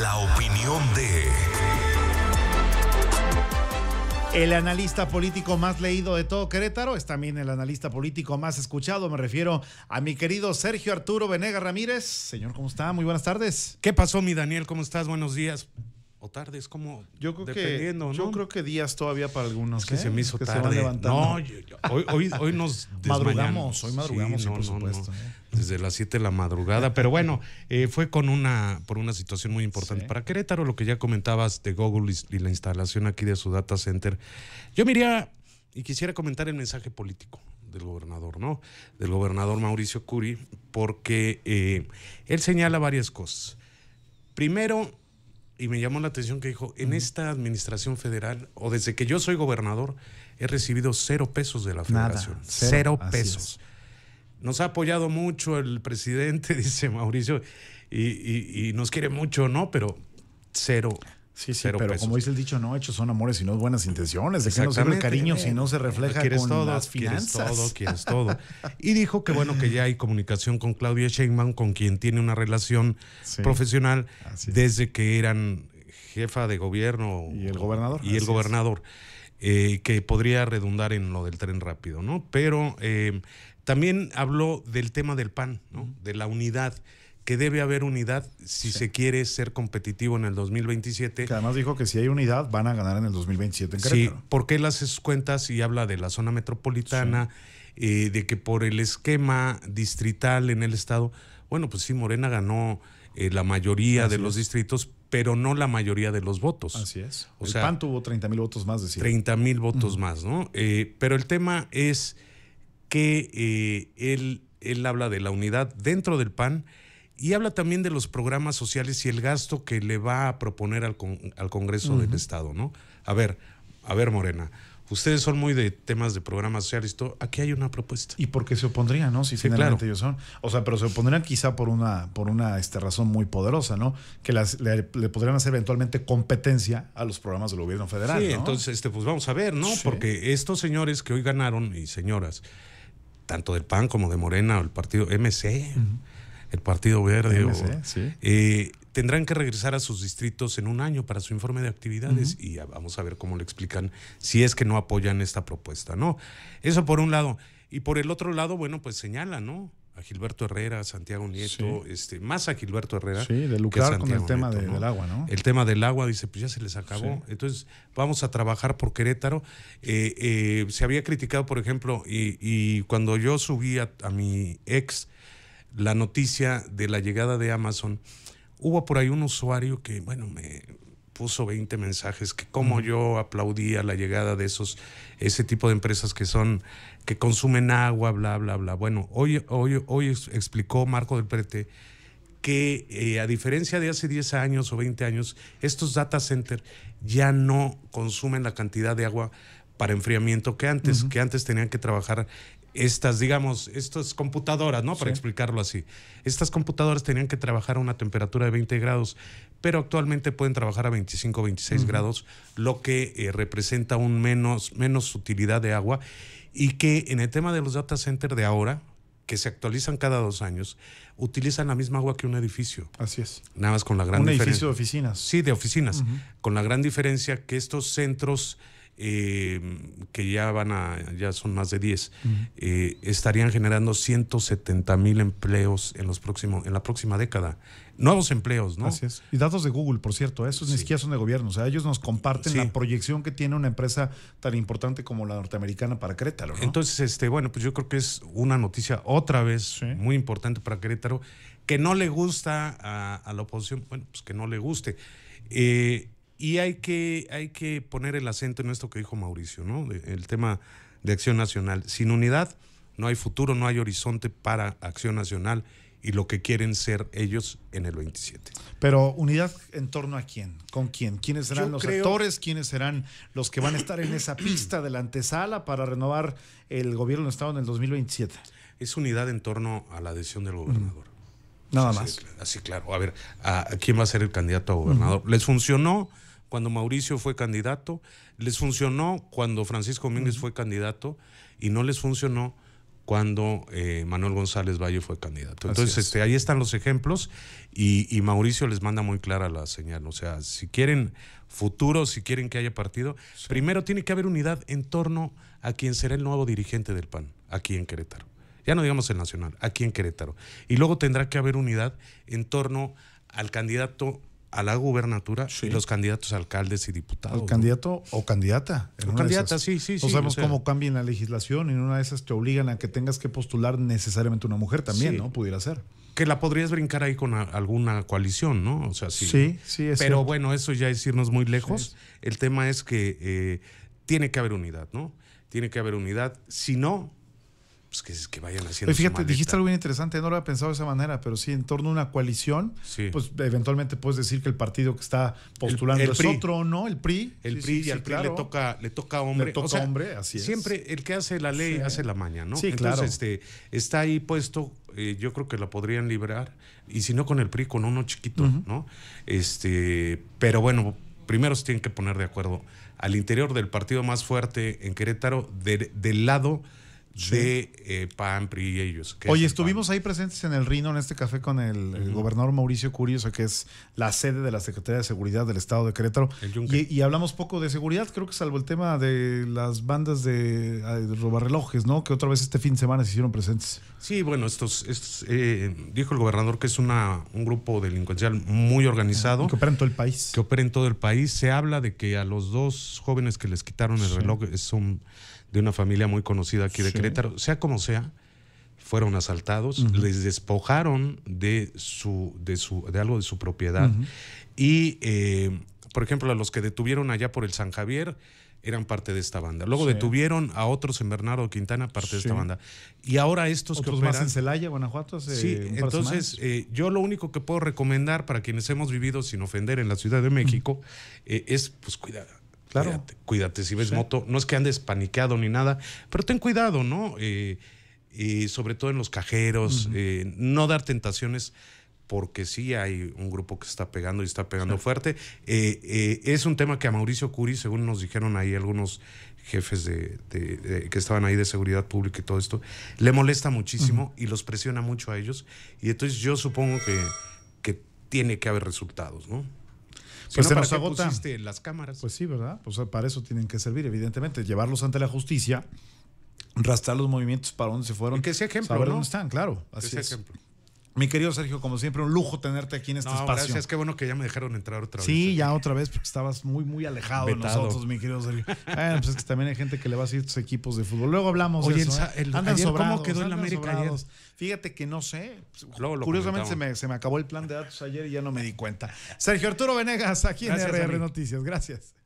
La opinión de... El analista político más leído de todo Querétaro es también el analista político más escuchado. Me refiero a mi querido Sergio Arturo Venega Ramírez. Señor, ¿cómo está? Muy buenas tardes. ¿Qué pasó, mi Daniel? ¿Cómo estás? Buenos días o tarde, es como yo creo que, Yo creo que días todavía para algunos. que se me ¿eh? hizo tarde. no, hoy, hoy, hoy, nos madrugamos, hoy madrugamos, ¿eh? Desde las 7 de la madrugada, pero bueno, eh, fue con una por una situación muy importante para Querétaro, lo que ya comentabas de Google y, la instalación aquí de su data center. Yo miraría y quisiera comentar el mensaje político del gobernador, ¿no? Del gobernador Mauricio Curi, porque él señala varias cosas. Primero, y me llamó la atención que dijo, en esta administración federal, o desde que yo soy gobernador, he recibido cero pesos de la federación. cero, pesos. Nos ha apoyado mucho el presidente, dice Mauricio, y, y, nos quiere mucho, ¿no? Pero cero Sí, sí, pero pues como dice el dicho, no hechos son amores y no buenas intenciones. ¿De que no sirve el cariño si no se refleja con las finanzas? Quieres todo, quieres todo. Y dijo que bueno, que ya hay comunicación con Claudia Sheinbaum, con quien tiene una relación profesional desde que eran jefa de gobierno. Y el gobernador. Y el gobernador. Eh, que podría redundar en lo del tren rápido, ¿no? Pero eh, también habló del tema del PAN, ¿no? De la unidad que debe haber unidad si se quiere ser competitivo en el 2027. Que además dijo que si hay unidad van a ganar en el 2027 en Querétaro. Sí, porque él hace sus cuentas y habla de la zona metropolitana, eh, de que por el esquema distrital en el estado, bueno, pues sí, Morena ganó eh, la mayoría de los distritos, pero no la mayoría de los votos. Así es. O el PAN tuvo 30 mil votos más, decir. 30 mil votos más, ¿no? Eh, pero el tema es que él, él habla de la unidad dentro del PAN, y habla también de los programas sociales y el gasto que le va a proponer al, al Congreso del Estado, ¿no? A ver, a ver, Morena. Ustedes son muy de temas de programas sociales. Todo. Aquí hay una propuesta. ¿Y porque se opondrían, no? Si sí, finalmente ellos son. O sea, pero se opondrían quizá por una, por una este, razón muy poderosa, ¿no? Que las, le, podrían hacer eventualmente competencia a los programas del gobierno federal. Sí, entonces, este, pues vamos a ver, ¿no? Porque estos señores que hoy ganaron y señoras, tanto del PAN como de Morena o el partido MC, el Partido Verde. Eh, tendrán que regresar a sus distritos en un año para su informe de actividades y vamos a ver cómo le explican si es que no apoyan esta propuesta, ¿no? Eso por un lado. Y por el otro lado, bueno, pues señala, ¿no? A Gilberto Herrera, a Santiago Nieto, este, más a Gilberto Herrera. Sí, de lucrar con el tema del agua, ¿no? El tema del agua, dice, pues ya se les acabó. Entonces, vamos a trabajar por Querétaro. Eh, eh, se había criticado, por ejemplo, y, cuando yo subí a mi ex la noticia de la llegada de Amazon, hubo por ahí un usuario que, bueno, me puso 20 mensajes que como yo aplaudía la llegada de esos ese tipo de empresas que son que consumen agua, bla bla bla. Bueno, hoy hoy hoy explicó Marco del Prete que eh, a diferencia de hace 10 años o 20 años, estos data centers ya no consumen la cantidad de agua para enfriamiento que antes, que antes tenían que trabajar estas, digamos, estas computadoras, ¿no? Para explicarlo así. Estas computadoras tenían que trabajar a una temperatura de 20 grados, pero actualmente pueden trabajar a 25, 26 grados, lo que eh, representa un menos, menos utilidad de agua y que en el tema de los data centers de ahora, que se actualizan cada dos años, utilizan la misma agua que un edificio. Así es. Nada más con la gran diferencia. Un edificio de oficinas. Sí, de oficinas. Con la gran diferencia que estos centros eh, que ya van a, ya son más de 10, eh, estarían generando 170 mil empleos en, los próximos, en la próxima década. Nuevos empleos, ¿no? Así es. Y datos de Google, por cierto, esos ni siquiera son de gobierno. O sea, ellos nos comparten la proyección que tiene una empresa tan importante como la norteamericana para Querétaro. Entonces, este, bueno, pues yo creo que es una noticia otra vez muy importante para Querétaro, que no le gusta a, la oposición, bueno, pues que no le guste. Eh, y hay que, hay que poner el acento en esto que dijo Mauricio, ¿no? El tema de acción nacional. Sin unidad no hay futuro, no hay horizonte para acción nacional y lo que quieren ser ellos en el 27. Pero unidad en torno a quién, con quién, quiénes serán los actores, quiénes serán los que van a estar en esa pista de la antesala para renovar el gobierno del Estado en el 2027. Es unidad en torno a la adhesión del mm. gobernador. Nada más. Así, claro. A ver, ¿a ¿quién va a ser el candidato a gobernador? Les funcionó cuando Mauricio fue candidato, les funcionó cuando Francisco Domínguez fue candidato y no les funcionó cuando eh, Manuel González Valle fue candidato. Entonces, este, ahí están los ejemplos y, Mauricio les manda muy clara la señal. O sea, si quieren futuro, si quieren que haya partido, primero tiene que haber unidad en torno a quien será el nuevo dirigente del PAN, aquí en Querétaro. Ya no digamos el nacional, aquí en Querétaro. Y luego tendrá que haber unidad en torno al candidato a la gubernatura los candidatos alcaldes y diputados. El candidato o candidata. candidata, sí, sí. No sabemos cómo cambia la legislación y en una de esas te obligan a que tengas que postular necesariamente una mujer también, ¿no? Pudiera ser. Que la podrías brincar ahí con alguna coalición, ¿no? O sea, sí. Sí, sí, Pero bueno, eso ya es irnos muy lejos. El tema es que eh, tiene que haber unidad, ¿no? Tiene que haber unidad. Si no, pues que, vayan haciendo. fíjate, dijiste algo bien interesante, no lo había pensado de esa manera, pero sí, en torno a una coalición, pues eventualmente puedes decir que el partido que está postulando es otro, ¿no? El PRI. El PRI y al PRI le toca, le toca hombre. Le toca hombre, así es. Siempre el que hace la ley hace la maña, ¿no? Sí, Entonces, claro. este, está ahí puesto, eh, yo creo que la podrían librar, y si no con el PRI, con uno chiquito, ¿no? Este, pero bueno, primero se tienen que poner de acuerdo al interior del partido más fuerte en Querétaro, del lado de eh, Pampri y ellos. Oye, estuvimos ahí presentes en el Rino, en este café, con el, gobernador Mauricio Curioso, que es la sede de la Secretaría de Seguridad del Estado de Querétaro. Y, hablamos poco de seguridad, creo que salvo el tema de las bandas de, robar robarrelojes, ¿no? Que otra vez este fin de semana se hicieron presentes. Sí, bueno, estos, eh, dijo el gobernador que es una, un grupo delincuencial muy organizado. Que opera en todo el país. Que opera en todo el país. Se habla de que a los dos jóvenes que les quitaron el reloj son de una familia muy conocida aquí de sea como sea, fueron asaltados, les despojaron de su, de su, de algo de su propiedad. Y eh, por ejemplo, a los que detuvieron allá por el San Javier eran parte de esta banda. Luego detuvieron a otros en Bernardo Quintana, parte de esta banda. Y ahora estos que operan... más en Celaya, Guanajuato. sí, entonces eh, yo lo único que puedo recomendar para quienes hemos vivido sin ofender en la Ciudad de México eh, es pues cuidado Cuídate, si ves moto, no es que andes paniqueado ni nada, pero ten cuidado, ¿no? Eh, y sobre todo en los cajeros, eh, no dar tentaciones porque sí hay un grupo que está pegando y está pegando fuerte. Eh, es un tema que a Mauricio Curi, según nos dijeron ahí algunos jefes de, que estaban ahí de seguridad pública y todo esto, le molesta muchísimo y los presiona mucho a ellos. Y entonces yo supongo que, que tiene que haber resultados, ¿no? Pues se agota. las cámaras. Pues sí, ¿verdad? Pues para eso tienen que servir, evidentemente. Llevarlos ante la justicia, rastrar los movimientos para dónde se fueron. Y que sea ejemplo. ¿no? dónde están, claro. Así ejemplo. Mi querido Sergio, como siempre, un lujo tenerte aquí en este no, espacio. Gracias, qué bueno que ya me dejaron entrar otra vez. Sí, ya otra vez, porque estabas muy, muy alejado de nosotros, mi querido Sergio. pues es que también hay gente que le va a sus equipos de fútbol. Luego hablamos Oye, ¿eh? de ¿Cómo quedó en América ayer? Fíjate que no sé. Pues, curiosamente se me, acabó el plan de datos ayer y ya no me di cuenta. Sergio Arturo Venegas, aquí en RR Noticias. Gracias.